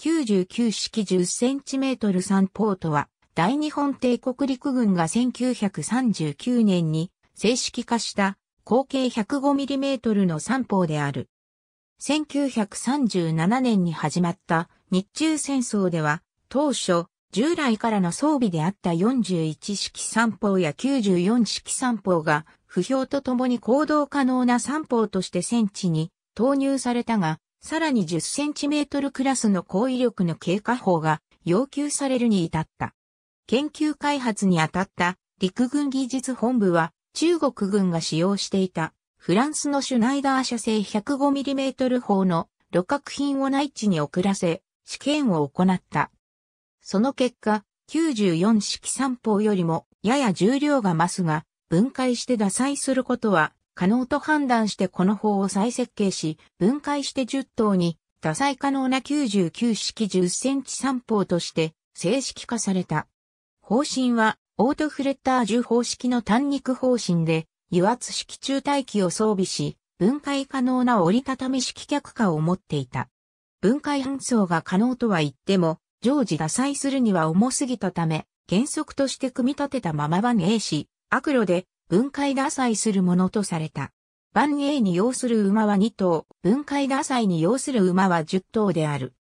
99式 10cm 三ポートは、大日本帝国陸軍が1939年に正式化した口径1 0 5トルの三砲である。1937年に始まった日中戦争では、当初、従来からの装備であった41式三砲や94式三砲が、不評とともに行動可能な三砲として戦地に投入されたが、さらに 10cm クラスの高威力の経過法が要求されるに至った。研究開発に当たった陸軍技術本部は中国軍が使用していたフランスのシュナイダー社製 105mm 砲の露客品を内地に送らせ試験を行った。その結果、94式散砲よりもやや重量が増すが分解して打砕することは可能と判断してこの法を再設計し、分解して10等に、多彩可能な99式10センチ3法として正式化された。方針は、オートフレッター10方式の単肉方針で、油圧式中大器を装備し、分解可能な折りたたみ式脚下を持っていた。分解搬送が可能とは言っても、常時打砕するには重すぎたため、原則として組み立てたままはねえし、悪路で分解打祭するものとされた。万英に要する馬は2頭、分解打祭に要する馬は10頭である。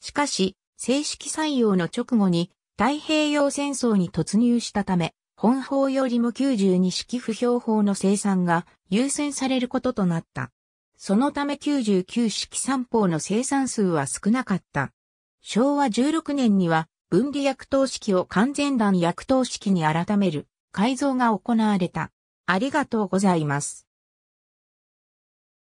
しかし、正式採用の直後に太平洋戦争に突入したため、本法よりも92式不評法の生産が優先されることとなった。そのため99式三法の生産数は少なかった。昭和16年には分離薬等式を完全弾薬等式に改める。改造が行われた。ありがとうございます。